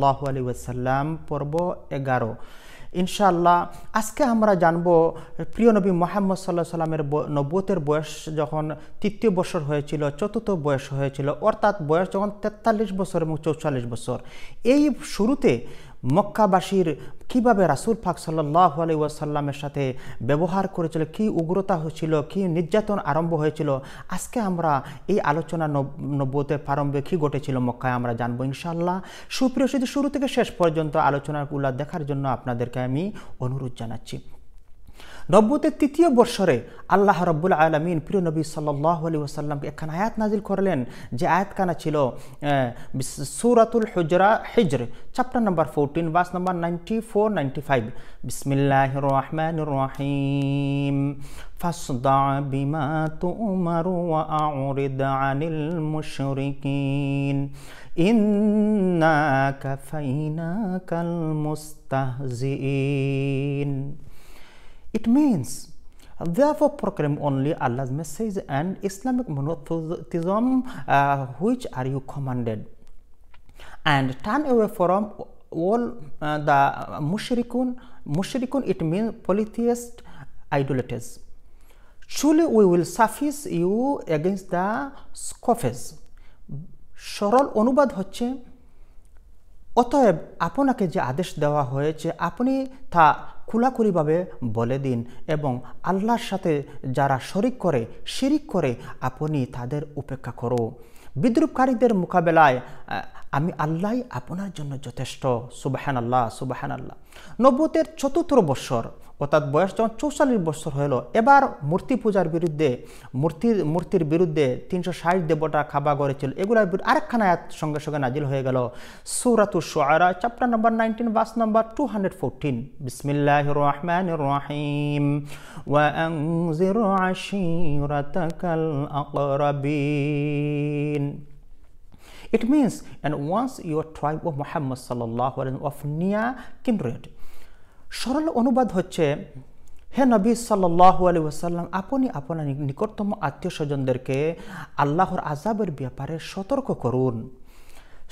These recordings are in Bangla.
সাল্লাহ আলী ওয়াসাল্লাম পর্ব এগারো ইনশাল্লাহ আজকে আমরা জানব প্রিয় নবী মোহাম্মদ সাল্লাহ সাল্লামের নব্বতের বয়স যখন তৃতীয় বছর হয়েছিল চতুর্থ বয়স হয়েছিল অর্থাৎ বয়স যখন তেতাল্লিশ বছর এবং চৌচল্লিশ বছর এই শুরুতে মক্কাবাসীর কিভাবে রাসুল ফাক সাল্লাহ আলাইসাল্লামের ওয়াসাল্লামের সাথে ব্যবহার করেছিল কি উগ্রতা হয়েছিল কি নির্যাতন আরম্ভ হয়েছিল আজকে আমরা এই আলোচনা নব্বতে প্রারম্ভে কী ঘটেছিল মক্কায় আমরা জানবো ইনশাল্লাহ সুপ্রিয় শুধু শুরু থেকে শেষ পর্যন্ত আলোচনাগুলো দেখার জন্য আপনাদেরকে আমি অনুরোধ জানাচ্ছি নব্বতের তৃতীয় বর্ষরে আল্লাহ রব্বুল আলমিন প্রিয় নবী সাল্লি ওসাল্লামকে একখান আয়াত নাজিল করলেন যে আয়াতখানা ছিল সুরাতুল হজরা হিজর chapter number fourteen verse number ninety four ninety five বিসমিল্লাহ রহমান রহিম فاصدع بما تؤمر وأعرض عن المشركين إنا كفيناك المستهزئين It means therefore proclaim only Allah's message and Islamic monotheism uh, which are you commanded and turn away from all uh, the mushrikun mushrikun it means polytheist idolaters truly we will suffice you against the scoffers সরল অনুবাদ হচ্ছে অতএব আপনাকে যে আদেশ দেওয়া হয়েছে আপনি তা খোলাখুলিভাবে বলে দিন এবং আল্লাহর সাথে যারা শরিক করে শিরিক করে আপনি তাদের উপেক্ষা করো বিদ্রুপকারীদের মোকাবেলায় আমি আল্লাহ আপনার জন্য যথেষ্ট সুবাহান আল্লাহ সুবাহান আল্লাহ নব্বতের চতুর্থ বৎসর অর্থাৎ বয়স যখন চৌচল্লিশ বছর হলো এবার মূর্তি পূজার বিরুদ্ধে মূর্তির মূর্তির বিরুদ্ধে তিনশো ষাট দেবতা খাবা করেছিল এগুলার আরেকখানা আয়াত সঙ্গে সঙ্গে নাজিল হয়ে গেল সুরাত সোয়ারা chapter number nineteen verse number two hundred fourteen বিসমিল্লাহ রহমান রহিম ইট মিনস অ্যান্ড ওয়ান্স ইউর ট্রাইব once মোহাম্মদ সাল্লাহ অফ নিয়া কিনরেড সরল অনুবাদ হচ্ছে হে নবী সাল্লু আলী ওসাল্লাম আপনি আপনার নিকটতম আত্মীয় স্বজনদেরকে আল্লাহর আজাবের ব্যাপারে সতর্ক করুন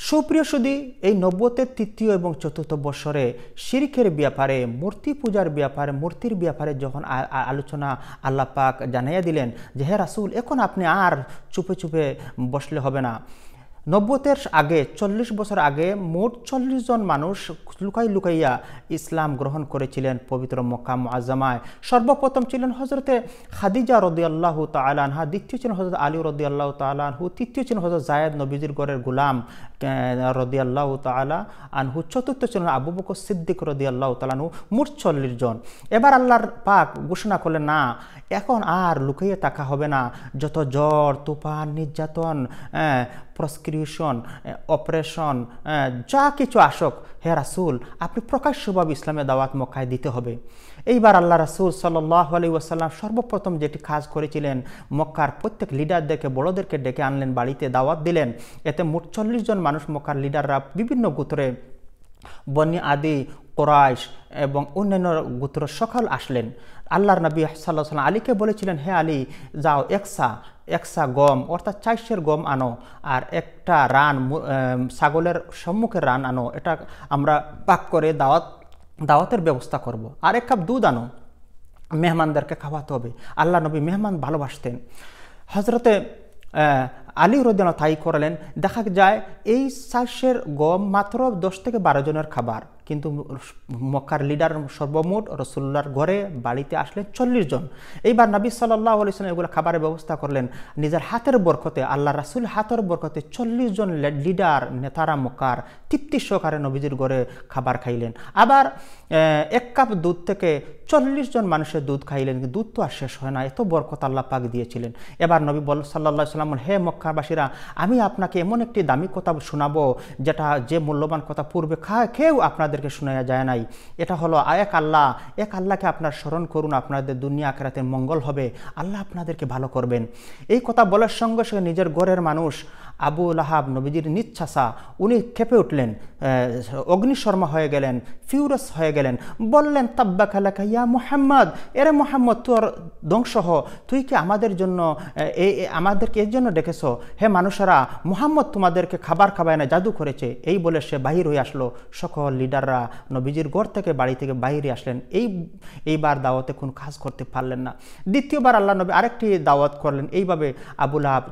সুপ্রিয় সুদী এই নব্বতের তৃতীয় এবং চতুর্থ বৎসরে শিরিখের ব্যাপারে মূর্তি পূজার ব্যাপারে মূর্তির ব্যাপারে যখন আলোচনা আল্লাপাক জানাইয়া দিলেন যে হে রাসুল এখন আপনি আর চুপে চুপে বসলে হবে না নব্বতের আগে চল্লিশ বছর আগে মোট চল্লিশ জন মানুষ লুকাই লুকাইয়া ইসলাম গ্রহণ করেছিলেন পবিত্র মক্কাম আজামায় সর্বপ্রথম ছিলেন হজরতে খাদিজা রদি আল্লাহ তালানহা দ্বিতীয় ছিলেন হজরত আলী রদি আল্লাহ তালানহু তৃতীয় ছিলেন হজরত জায়দ নবীজির গড়ের গুলাম রদিয়াল্লাহ তালা আনহু চতুর্থ ছিলেন আবু বকর সিদ্দিক রদিয়াল্লাহ তালানহু মোট চল্লিশ জন এবার আল্লাহর পাক ঘোষণা করলেন না এখন আর লুকিয়ে থাকা হবে না যত জ্বর তুফান নির্যাতন প্রসক্রিউশন অপারেশন যা কিছু আসক হে রাসুল আপনি প্রকাশ্যভাবে ইসলামের দাওয়াত মক্কায় দিতে হবে এইবার আল্লাহ রাসুল সাল্লাহ আলী ওয়াসাল্লাম সর্বপ্রথম যেটি কাজ করেছিলেন মক্কার প্রত্যেক লিডারদেরকে বড়দেরকে ডেকে আনলেন বাড়িতে দাওয়াত দিলেন এতে মোট চল্লিশ জন মানুষ মক্কার লিডাররা বিভিন্ন গোত্রে বন্যা আদি কোরাইশ এবং অন্যান্য গোত্র সকল আসলেন আল্লাহর নবী সাল্লাহ সাল্লাম আলীকে বলেছিলেন হে আলী যাও একসা একসা গম অর্থাৎ চারশের গম আনো আর একটা রান ছাগলের সম্মুখে রান আনো এটা আমরা পাক করে দাওয়াত দাওয়াতের ব্যবস্থা করব। আর এক কাপ দুধ আনো মেহমানদেরকে খাওয়াতে হবে আল্লাহ নবী মেহমান ভালোবাসতেন হজরতে আলী রোদেন তাই করলেন দেখা যায় এই চাষের গম মাত্র দশ থেকে বারো জনের খাবার কিন্তু মক্কার লিডার সর্বমোট রসুল্লার ঘরে বাড়িতে আসলেন চল্লিশ জন এইবার নবী সাল্লাহ আলিয়াল্লাম এগুলো খাবারের ব্যবস্থা করলেন নিজের হাতের বরকতে আল্লাহ রাসুল হাতের বরকতে চল্লিশ জন লিডার নেতারা মক্কার তৃপ্তি সহকারে নবীজির ঘরে খাবার খাইলেন আবার এক কাপ দুধ থেকে চল্লিশ জন মানুষের দুধ খাইলেন দুধ তো আর শেষ হয় না এত বরকত আল্লাহ পাক দিয়েছিলেন এবার নবী বল সাল্লা সাল্লাম হে মক্কাবাসীরা আমি আপনাকে এমন একটি দামি কথা শোনাবো যেটা যে মূল্যবান কথা পূর্বে খা খেয়েও আপনাদের তাদেরকে শোনা যায় নাই এটা হলো এক আল্লাহ এক আল্লাহকে আপনার স্মরণ করুন আপনাদের দুনিয়া আখরাতের মঙ্গল হবে আল্লাহ আপনাদেরকে ভালো করবেন এই কথা বলার সঙ্গে সঙ্গে নিজের ঘরের মানুষ আবু লাহাব নবীজির নিচ্ছাসা উনি খেপে উঠলেন অগ্নিশর্মা হয়ে গেলেন ফিউরাস হয়ে গেলেন বললেন তাব্বা খালাকা ইয়া মোহাম্মদ এরে মোহাম্মদ তোর ধ্বংস হ তুই কি আমাদের জন্য এই আমাদেরকে এর জন্য ডেকেছ হে মানুষেরা মোহাম্মদ তোমাদেরকে খাবার খাবায় না জাদু করেছে এই বলে সে বাহির হয়ে আসলো সকল লিডার লোকরা নবীজির ঘর থেকে বাড়ি থেকে বাইরে আসলেন এই এইবার দাওয়াতে কোন কাজ করতে পারলেন না দ্বিতীয়বার আল্লাহ নবী আরেকটি দাওয়াত করলেন এইভাবে আবুল আহাব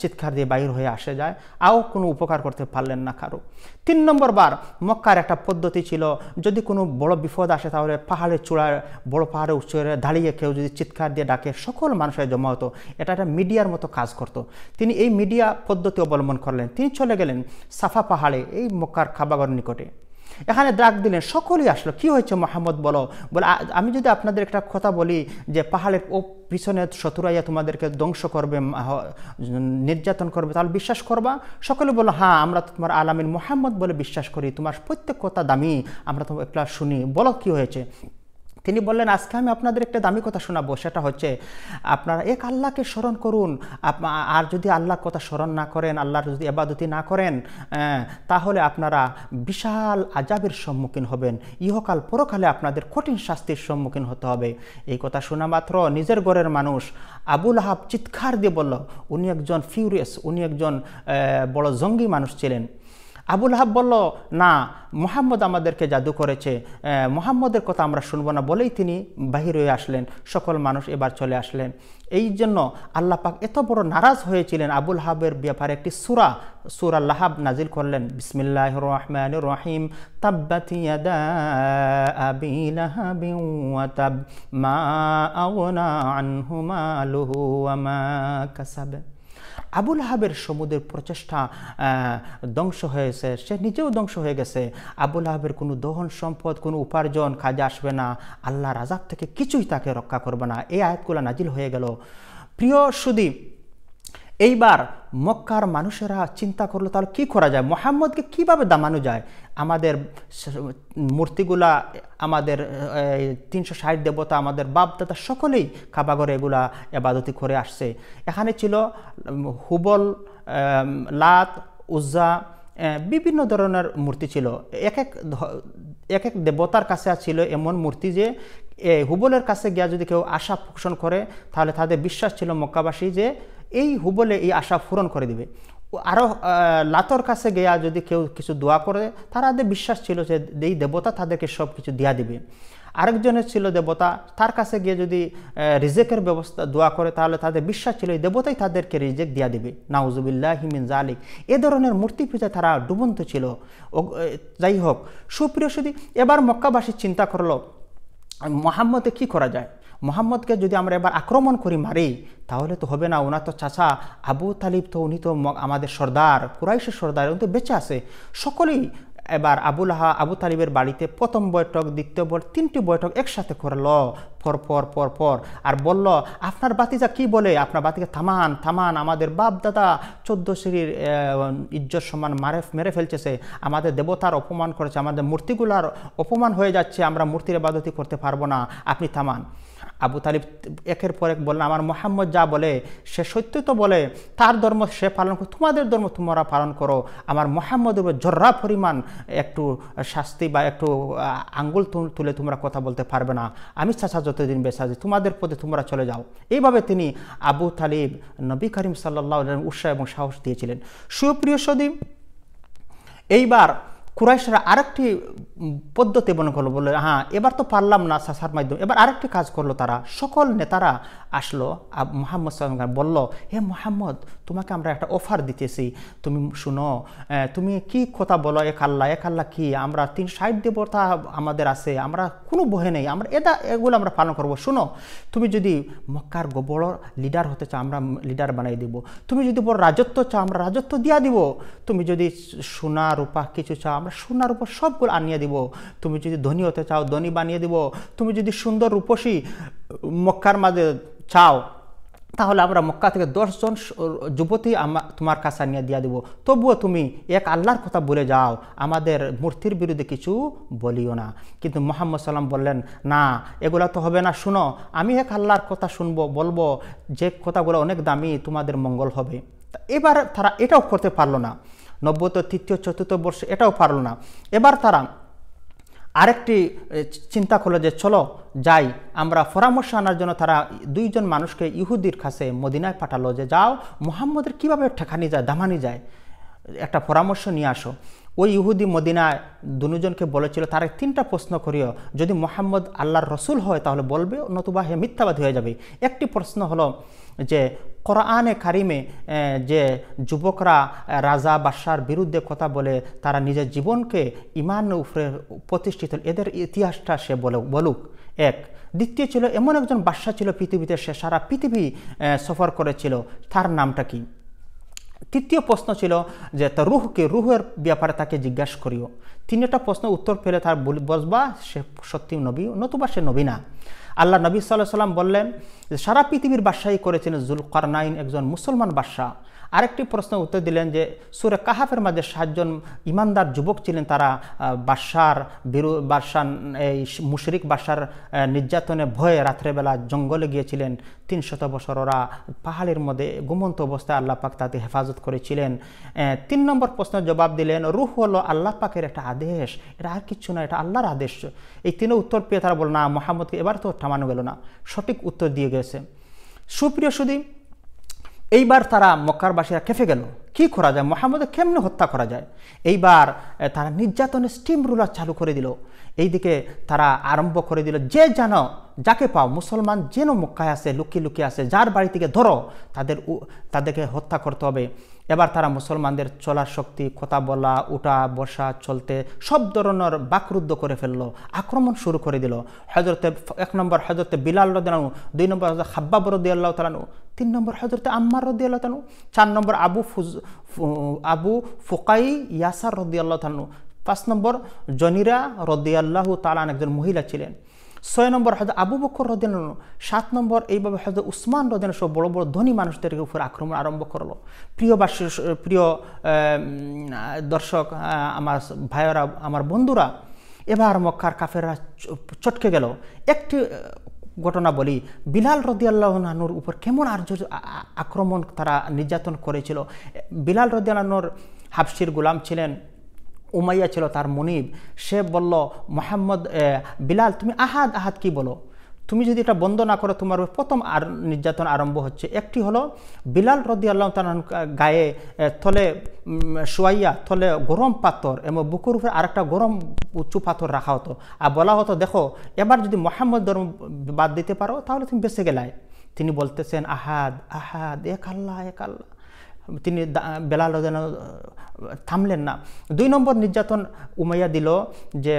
চিৎকার দিয়ে বাইর হয়ে আসে যায় আও কোনো উপকার করতে পারলেন না কারো তিন নম্বর বার মক্কার একটা পদ্ধতি ছিল যদি কোনো বড় বিপদ আসে তাহলে পাহাড়ের চূড়ায় বড় পাহাড়ের উচ্চরে দাঁড়িয়ে কেউ যদি চিৎকার দিয়ে ডাকে সকল মানুষের জমা হতো এটা একটা মিডিয়ার মতো কাজ করত। তিনি এই মিডিয়া পদ্ধতি অবলম্বন করলেন তিনি চলে গেলেন সাফা পাহাড়ে এই মক্কার খাবাগর নিকটে এখানে ডাক দিলেন সকলেই আসলো কি হয়েছে মোহাম্মদ বলো বলে আমি যদি আপনাদের একটা কথা বলি যে পাহাড়ের ও পিছনে শত্রুরাইয়া তোমাদেরকে ধ্বংস করবে নির্যাতন করবে তাহলে বিশ্বাস করবা সকলে বলো হ্যাঁ আমরা তোমার আলামিন মোহাম্মদ বলে বিশ্বাস করি তোমার প্রত্যেক কথা দামি আমরা তোমার একটা শুনি বলো কি হয়েছে তিনি বললেন আজকে আমি আপনাদের একটা দামি কথা শোনাবো সেটা হচ্ছে আপনারা এক আল্লাহকে স্মরণ করুন আর যদি আল্লাহর কথা স্মরণ না করেন আল্লাহর যদি এবাদতি না করেন তাহলে আপনারা বিশাল আজাবের সম্মুখীন হবেন ইহকাল পরকালে আপনাদের কঠিন শাস্তির সম্মুখীন হতে হবে এই কথা শোনা মাত্র নিজের ঘরের মানুষ আবুল আহাব চিৎকার দিয়ে বলল উনি একজন ফিউরিয়াস উনি একজন বড় জঙ্গি মানুষ ছিলেন আবুল হাব বলল না মোহাম্মদ আমাদেরকে জাদু করেছে মোহাম্মদের কথা আমরা শুনবো না বলেই তিনি বাহির হয়ে আসলেন সকল মানুষ এবার চলে আসলেন এই জন্য আল্লাহ পাক এত বড় নারাজ হয়েছিলেন আবুল হাবের ব্যাপারে একটি সুরা সুরা লাহাব নাজিল করলেন বিসমিল্লাহ রহমান রহিম কাসাবে আবুল হাবের সমুদের প্রচেষ্টা ধ্বংস হয়েছে সে নিজেও ধ্বংস হয়ে গেছে আবুল আহাবের কোনো দহন সম্পদ কোনো উপার্জন কাজে আসবে না আল্লাহর আজাব থেকে কিছুই তাকে রক্ষা করবে না এই আয়াতগুলো নাজিল হয়ে গেল প্রিয় সুদীপ এইবার মক্কার মানুষেরা চিন্তা করলো তাহলে কী করা যায় মোহাম্মদকে কিভাবে দামানো যায় আমাদের মূর্তিগুলা আমাদের তিনশো ষাট দেবতা আমাদের দাদা সকলেই কাবাগরে এগুলা এবাদতি করে আসছে এখানে ছিল হুবল লাত উজ্জা বিভিন্ন ধরনের মূর্তি ছিল এক এক এক এক দেবতার কাছে ছিল এমন মূর্তি যে হুবলের কাছে গিয়া যদি কেউ আশা পোষণ করে তাহলে তাদের বিশ্বাস ছিল মক্কাবাসী যে এই হুবলে এই আশা পূরণ করে দিবে আরও লাতর কাছে গিয়া যদি কেউ কিছু দোয়া করে তারাদের বিশ্বাস ছিল যে এই দেবতা তাদেরকে সব কিছু দিয়া দিবে আরেকজনের ছিল দেবতা তার কাছে গিয়ে যদি রিজেকের ব্যবস্থা দোয়া করে তাহলে তাদের বিশ্বাস ছিল এই দেবতাই তাদেরকে রিজেক দিয়া দিবে নাউজুবিল্লাহ হিমিন জালিক এ ধরনের মূর্তি পূজা তারা ডুবন্ত ছিল যাই হোক সুপ্রিয় সুদী এবার মক্কাবাসী চিন্তা করলো মোহাম্মদে কি করা যায় মোহাম্মদকে যদি আমরা এবার আক্রমণ করি মারি তাহলে তো হবে না ওনার তো চাচা আবু তালিব তো উনি তো আমাদের সর্দার কুরাইশের সর্দার উনি তো বেঁচে আছে সকলেই এবার আবুল আহা আবু তালিবের বাড়িতে প্রথম বৈঠক দ্বিতীয় বৈঠক তিনটি বৈঠক একসাথে করল পর পর পর পর আর বলল আপনার বাতিজা কি বলে আপনার বাতিকে থামান থামান আমাদের বাপ দাদা চোদ্দ শ্রীর ইজ্জত সমান মারে মেরে ফেলছে আমাদের দেবতার অপমান করেছে আমাদের মূর্তিগুলার অপমান হয়ে যাচ্ছে আমরা মূর্তির বাদতি করতে পারবো না আপনি থামান আবু তালিব একের পর এক বললেন আমার মোহাম্মদ যা বলে সে সত্য তো বলে তার ধর্ম সে পালন করো তোমাদের ধর্ম তোমরা পালন করো আমার মোহাম্মদ জর্রা পরিমাণ একটু শাস্তি বা একটু আঙ্গুল তুলে তোমরা কথা বলতে পারবে না আমি চাচা যতদিন বেঁচে আছি তোমাদের পথে তোমরা চলে যাও এইভাবে তিনি আবু তালিব নবী করিম সাল্লাহ উৎসাহ এবং সাহস দিয়েছিলেন সুপ্রিয় সদী এইবার কুরাইশরা আরেকটি পদ্ধতি মনে করলো বললো হ্যাঁ এবার তো পারলাম না সাসার মাধ্যমে এবার আরেকটি কাজ করলো তারা সকল নেতারা আসলো মোহাম্মদ সাল্লাম বললো হে মোহাম্মদ তোমাকে আমরা একটা অফার দিতেছি তুমি শুনো তুমি কি কথা বলো এক আল্লাহ এক আল্লাহ কি আমরা তিন ষাট দেবতা আমাদের আছে আমরা কোনো বহে নেই আমরা এটা এগুলো আমরা পালন করবো শুনো তুমি যদি মক্কার গোবর লিডার হতে চাও আমরা লিডার বানাই দিব তুমি যদি বড় রাজত্ব চাও আমরা রাজত্ব দিয়া দিব তুমি যদি সোনা রূপা কিছু চাও আমরা সোনার উপর সবগুলো আনিয়ে দিব তুমি যদি ধনী হতে চাও ধনী বানিয়ে দিব তুমি যদি সুন্দর রূপসী মক্কার মাঝে চাও তাহলে আমরা মক্কা থেকে দশজন যুবতী আমার তোমার কাছে নিয়ে দিয়ে দেবো তবুও তুমি এক আল্লাহর কথা বলে যাও আমাদের মূর্তির বিরুদ্ধে কিছু বলিও না কিন্তু মোহাম্মদ সাল্লাম বললেন না এগুলা তো হবে না শুনো আমি এক আল্লাহর কথা শুনবো বলবো যে কথাগুলো অনেক দামি তোমাদের মঙ্গল হবে এবার তারা এটাও করতে পারলো না নব্বত তৃতীয় চতুর্থ বর্ষ এটাও পারল না এবার তারা আরেকটি চিন্তা করলো যে চলো যাই আমরা পরামর্শ আনার জন্য তারা দুইজন মানুষকে ইহুদির কাছে মদিনায় পাঠালো যে যাও মোহাম্মদের কিভাবে ঠেকানি যায় দামানি যায় একটা পরামর্শ নিয়ে আসো ওই ইহুদি মদিনায় দুজনকে বলেছিল তার তিনটা প্রশ্ন করিও যদি মোহাম্মদ আল্লাহর রসুল হয় তাহলে বলবে নতুবা হে মিথ্যাবাদী হয়ে যাবে একটি প্রশ্ন হলো যে কোরআনে কারিমে যে যুবকরা রাজা বাদশার বিরুদ্ধে কথা বলে তারা নিজের জীবনকে ইমান উপরে প্রতিষ্ঠিত এদের ইতিহাসটা সে বলুক এক দ্বিতীয় ছিল এমন একজন বাদশা ছিল পৃথিবীতে সে সারা পৃথিবী সফর করেছিল তার নামটা কি তৃতীয় প্রশ্ন ছিল যে তার রুহকে রুহের ব্যাপারে তাকে জিজ্ঞাসা করিও তিনটা প্রশ্ন উত্তর পেলে তার বসবা সে সত্যি নবী নতুবা সে নবী না আল্লাহ নবী সাল্লাহ সাল্লাম বললেন যে সারা পৃথিবীর বাদশাহী করেছেন জুল কারনাইন একজন মুসলমান বাদশাহ আরেকটি প্রশ্ন উত্তর দিলেন যে সুরে কাহাফের মাঝে সাতজন ইমানদার যুবক ছিলেন তারা বাদশার বিরু বাদশার এই মুশরিক বাদশার নির্যাতনে ভয়ে রাত্রেবেলা জঙ্গলে গিয়েছিলেন তিনশত বছর ওরা পাহাড়ের মধ্যে ঘুমন্ত অবস্থায় আল্লাহ পাক তাতে হেফাজত করেছিলেন তিন নম্বর প্রশ্নের জবাব দিলেন রুহ হলো আল্লাহ পাকের একটা আদেশ এটা আর কিছু না এটা আল্লাহর আদেশ এই তিনও উত্তর পেয়ে তারা বল না মোহাম্মদকে এবার তো থামানো গেল না সঠিক উত্তর দিয়ে গেছে সুপ্রিয় সুদী এইবার তারা মক্কারবাসীরা খেফে গেল কি করা যায় মোহাম্মদ কেমনে হত্যা করা যায় এইবার তারা নির্যাতনের স্টিম রুলার চালু করে দিল এইদিকে তারা আরম্ভ করে দিল যে যেন যাকে পাও মুসলমান যেন মুক্কায় আছে লুকি লুকি আছে যার বাড়ি থেকে ধরো তাদের তাদেরকে হত্যা করতে হবে এবার তারা মুসলমানদের চলার শক্তি কথা বলা উঠা বসা চলতে সব ধরনের বাকরুদ্ধ করে ফেলল আক্রমণ শুরু করে দিল হজরতে এক নম্বর হজরতে বিলাল রদানু দুই নম্বর হজরত হাব্বাব রদিয়াল্লাহ তালানু তিন নম্বর হজরতে আম্মার রদিয়াল্লাহ তালানু চার নম্বর আবু ফুজ আবু ফোকাই ইয়াসার রদিয়াল্লাহ তালানু পাঁচ নম্বর জনিরা রদিয়াল্লাহু তালান একজন মহিলা ছিলেন ছয় নম্বর হয়তো আবু বক্কর রদিন সাত নম্বর এইভাবে হয়তো উসমান রদিন সব বড় বড় ধনী মানুষদেরকে উপর আক্রমণ আরম্ভ করলো প্রিয় বাস প্রিয় দর্শক আমার ভাইয়েরা আমার বন্ধুরা এবার মক্কার কাফেররা চটকে গেল একটি ঘটনা বলি বিলাল রদিয়াল্লাহনুর উপর কেমন আর্য আক্রমণ তারা নির্যাতন করেছিল বিলাল রদিয়াল্লাহনুর হাফসির গোলাম ছিলেন উমাইয়া ছিল তার মনিব সে বলল মোহাম্মদ বিলাল তুমি আহাদ আহাদ কি বলো তুমি যদি এটা বন্ধ না করো তোমার প্রথম আর নির্যাতন আরম্ভ হচ্ছে একটি হলো বিলাল রদি আল্লাহ গায়ে থলে শোয়াইয়া থলে গরম পাথর এবং বুকুর উপরে আরেকটা গরম উঁচু পাথর রাখা হতো আর বলা হতো দেখো এবার যদি মোহাম্মদ ধর্ম বাদ দিতে পারো তাহলে তুমি বেঁচে গেলায় তিনি বলতেছেন আহাদ আহাদ এক আল্লাহ এক আল্লাহ তিনি বেলাল যেন থামলেন না দুই নম্বর নির্যাতন উমাইয়া দিল যে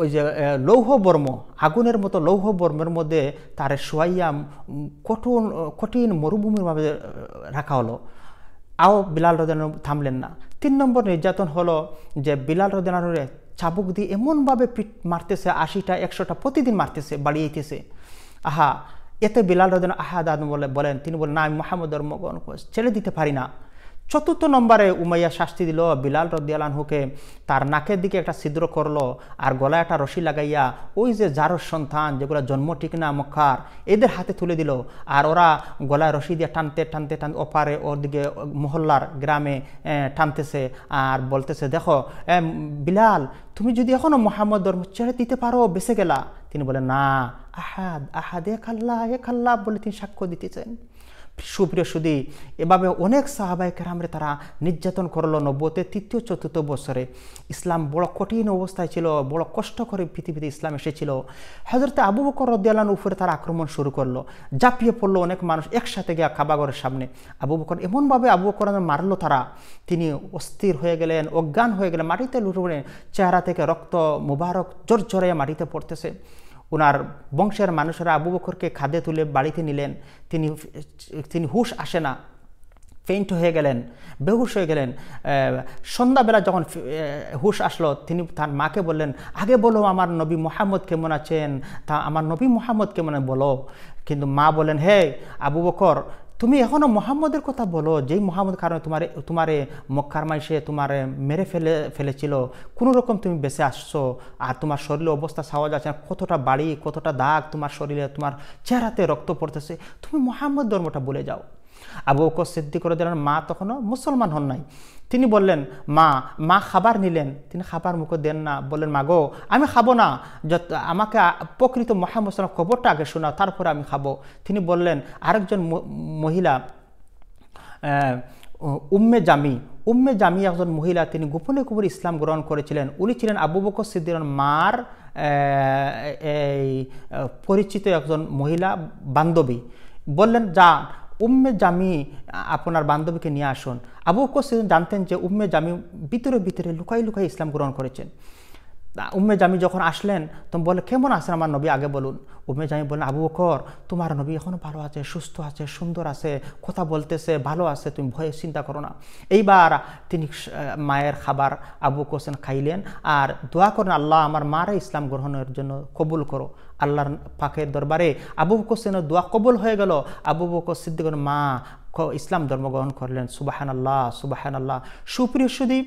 ওই যে লৌহ বর্ম আগুনের মতো লৌহ বর্মের মধ্যে তার সোয়াইয়া কঠোর কঠিন মরুভূমির ভাবে রাখা হলো আও বিলাল রদেন থামলেন না তিন নম্বর নির্যাতন হলো যে বিলাল রদেনারে চাবুক দিয়ে এমনভাবে পিট মারতেছে আশিটা একশোটা প্রতিদিন মারতেছে বাড়িয়েছে আহা এতে বিলাল রদিন আহাদ আদম বলে বলেন তিনি বলেন না আমি মোহাম্মদর মগন ছেড়ে দিতে পারি না চতুর্থ নম্বরে উমাইয়া শাস্তি দিল বিলাল রদিয়ালহুকে তার নাকের দিকে একটা ছিদ্র করলো আর গলায় একটা রশি লাগাইয়া ওই যে যারো সন্তান যেগুলো জন্ম ঠিক না মক্কার এদের হাতে তুলে দিল আর ওরা গলায় রশি দিয়ে টানতে টানতে টান ওপারে ওর দিকে মহল্লার গ্রামে টানতেছে আর বলতেছে দেখো বিলাল তুমি যদি এখনও মোহাম্মদ ধর্ম ছেড়ে দিতে পারো বেঁচে গেলা তিনি বলেন না আহাদ আহাদ এক আল্লাহ এক আল্লাহ বলে তিনি সাক্ষ্য দিতেছেন সুপ্রিয় সুদি এভাবে অনেক সাহাবাই কেরামরে তারা নির্যাতন করলো নব্বতে তৃতীয় চতুর্থ বছরে ইসলাম বড় কঠিন অবস্থায় ছিল বড় কষ্ট করে পৃথিবীতে ইসলাম এসেছিল হজরতে আবু বকর রদিয়ালান উপরে তারা আক্রমণ শুরু করলো জাপিয়ে পড়লো অনেক মানুষ একসাথে গিয়া খাবাগরের সামনে আবু বকর এমনভাবে আবু বকর মারলো তারা তিনি অস্থির হয়ে গেলেন অজ্ঞান হয়ে গেলেন মাটিতে লুটবেন চেহারা থেকে রক্ত মুবারক জোর জোরে মাটিতে পড়তেছে ওনার বংশের মানুষেরা আবু বকরকে খাদে তুলে বাড়িতে নিলেন তিনি তিনি হুশ আসে না ফেইন্ট হয়ে গেলেন বেহুশ হয়ে গেলেন সন্ধ্যাবেলা যখন হুশ আসলো তিনি তার মাকে বললেন আগে বলো আমার নবী মোহাম্মদ কেমন আছেন তা আমার নবী মোহাম্মদ কেমন বলো কিন্তু মা বলেন হে আবু বকর তুমি এখনও মোহাম্মদের কথা বলো যেই মোহাম্মদ কারণে তোমার তোমারে মক্কার মাইসে তোমার মেরে ফেলে ফেলেছিল কোনো রকম তুমি বেঁচে আসছো আর তোমার শরীরে অবস্থা সাওয়া যাচ্ছে না কতটা বাড়ি কতটা দাগ তোমার শরীরে তোমার চেহারাতে রক্ত পড়তেছে তুমি মোহাম্মদ ধর্মটা বলে যাও আবু বকর সিদ্দিক রদিয়াল মা তখনও মুসলমান হন নাই তিনি বললেন মা মা খাবার নিলেন তিনি খাবার মুখে দেন না বললেন মা গো আমি খাবো না যত আমাকে প্রকৃত মহামুসলাম খবরটা আগে শোনাও তারপরে আমি খাবো তিনি বললেন আরেকজন মহিলা উম্মে জামি উম্মে জামি একজন মহিলা তিনি গোপনে গোপনে ইসলাম গ্রহণ করেছিলেন উনি ছিলেন আবু বকর সিদ্দিরন মার এই পরিচিত একজন মহিলা বান্ধবী বললেন যা উম্মে জামি আপনার বান্ধবীকে নিয়ে আসুন আবু বকর সিদ্দিক জানতেন যে উম্মে জামি ভিতরে ভিতরে লুকাই লুকাই ইসলাম গ্রহণ করেছেন উম্মে জামি যখন আসলেন তখন বলে কেমন আছেন আমার নবী আগে বলুন উম্মে জামি বললেন আবু বকর তোমার নবী এখনও ভালো আছে সুস্থ আছে সুন্দর আছে কথা বলতেছে ভালো আছে তুমি ভয়ে চিন্তা করো না এইবার তিনি মায়ের খাবার আবু বকর খাইলেন আর দোয়া করেন আল্লাহ আমার মারে ইসলাম গ্রহণের জন্য কবুল করো আল্লাহর পাখের দরবারে আবু বকর সিদ্দিকের দোয়া কবল হয়ে গেল আবু বক সিদ্দিকর মা ইসলাম ধর্মগ্রহণ করলেন সুবাহান আল্লাহ সুবাহান আল্লাহ সুপ্রিয় সুদীপ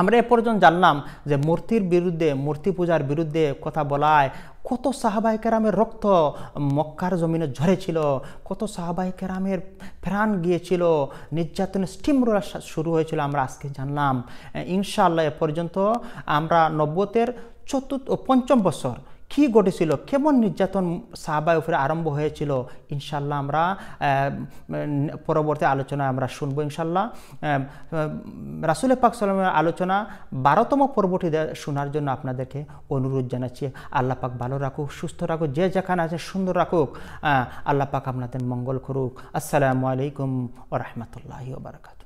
আমরা এ পর্যন্ত জানলাম যে মূর্তির বিরুদ্ধে মূর্তি পূজার বিরুদ্ধে কথা বলায় কত সাহাবাই কেরামের রক্ত মক্কার জমিনে ঝরেছিল কত সাহাবাই কেরামের প্রাণ গিয়েছিল নির্যাতনের স্টিমরোলার শুরু হয়েছিল আমরা আজকে জানলাম ইনশাআল্লাহ এ পর্যন্ত আমরা নব্বতের চতুর্থ পঞ্চম বছর কি ঘটেছিল কেমন নির্যাতন সাহাবায় উপরে আরম্ভ হয়েছিল ইনশাল্লাহ আমরা পরবর্তী আলোচনা আমরা শুনব ইনশাল্লাহ রাসুল পাক সালামের আলোচনা বারোতম পর্বটি শোনার জন্য আপনাদেরকে অনুরোধ জানাচ্ছি আল্লাহ পাক ভালো রাখুক সুস্থ রাখুক যে যেখানে আছে সুন্দর রাখুক আল্লাহ পাক আপনাদের মঙ্গল করুক আসসালামু আলাইকুম ও রহমতুল্লাহ বারকাত